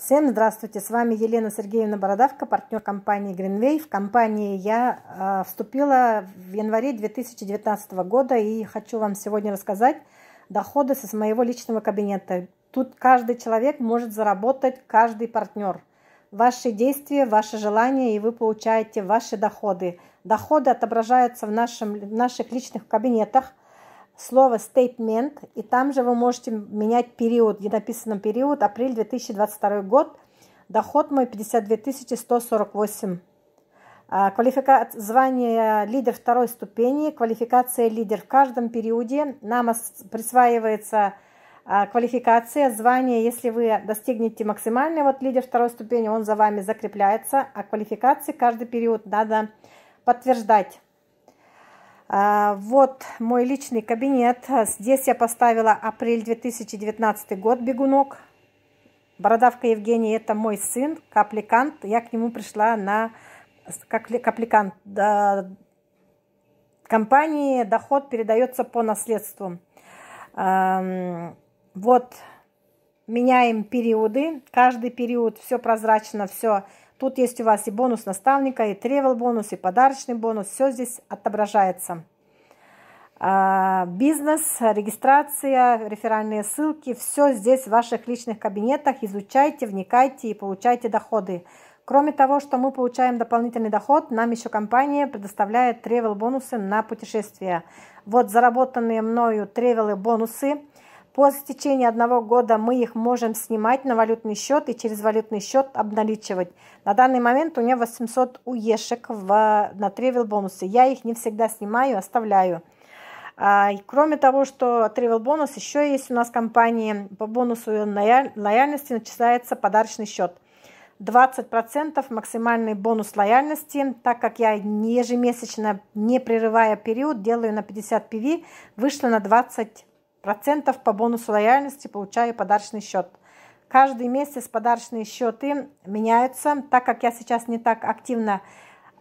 Всем здравствуйте, с вами Елена Сергеевна Бородавка, партнер компании Greenway. В компании я а, вступила в январе 2019 года и хочу вам сегодня рассказать доходы с моего личного кабинета. Тут каждый человек может заработать, каждый партнер. Ваши действия, ваши желания, и вы получаете ваши доходы. Доходы отображаются в, нашем, в наших личных кабинетах – слово statement, и там же вы можете менять период, где написано период, апрель 2022 год, доход мой 52 148. Квалификация, звание лидер второй ступени, квалификация лидер. В каждом периоде нам присваивается а, квалификация, звание, если вы достигнете максимальный вот лидер второй ступени, он за вами закрепляется, а квалификации каждый период надо подтверждать. А, вот мой личный кабинет. Здесь я поставила апрель 2019 год бегунок. Бородавка Евгений – это мой сын, капликант. Я к нему пришла на капликант компании. Доход передается по наследству. Вот меняем периоды. Каждый период все прозрачно, все Тут есть у вас и бонус наставника, и тревел бонус, и подарочный бонус. Все здесь отображается. А, бизнес, регистрация, реферальные ссылки. Все здесь в ваших личных кабинетах. Изучайте, вникайте и получайте доходы. Кроме того, что мы получаем дополнительный доход, нам еще компания предоставляет тревел бонусы на путешествия. Вот заработанные мною тревелы бонусы по истечении одного года мы их можем снимать на валютный счет и через валютный счет обналичивать. На данный момент у меня 800 уешек в, на тревел бонусы. Я их не всегда снимаю, а оставляю. А, и кроме того, что тревел бонус, еще есть у нас компания по бонусу лояльности начисляется подарочный счет. 20% максимальный бонус лояльности, так как я ежемесячно, не прерывая период, делаю на 50 PV, вышло на 20 процентов по бонусу лояльности получаю подарочный счет. Каждый месяц подарочные счеты меняются, так как я сейчас не так активно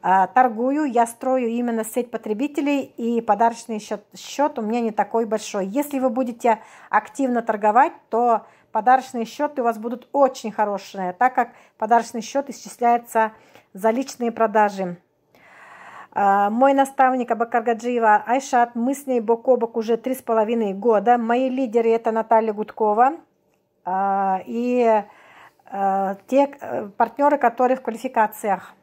э, торгую, я строю именно сеть потребителей, и подарочный счет, счет у меня не такой большой. Если вы будете активно торговать, то подарочные счеты у вас будут очень хорошие, так как подарочный счет исчисляется за личные продажи. А, мой наставник Абакаргаджиева Айшат, мы с ней бок о бок уже три с половиной года. Мои лидеры это Наталья Гудкова а, и а, те э, партнеры, которые в квалификациях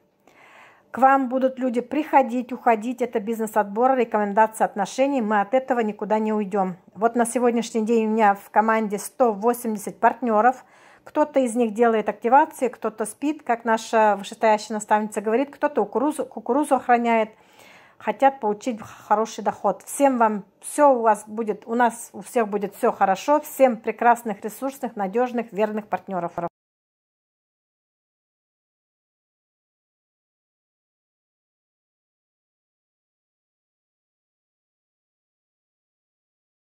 к вам будут люди приходить, уходить. Это бизнес-отбор, рекомендации отношений. Мы от этого никуда не уйдем. Вот на сегодняшний день у меня в команде 180 партнеров. Кто-то из них делает активации, кто-то спит, как наша вышестоящая наставница говорит, кто-то кукурузу, кукурузу охраняет, хотят получить хороший доход. Всем вам все у вас будет, у нас у всех будет все хорошо. Всем прекрасных, ресурсных, надежных, верных партнеров.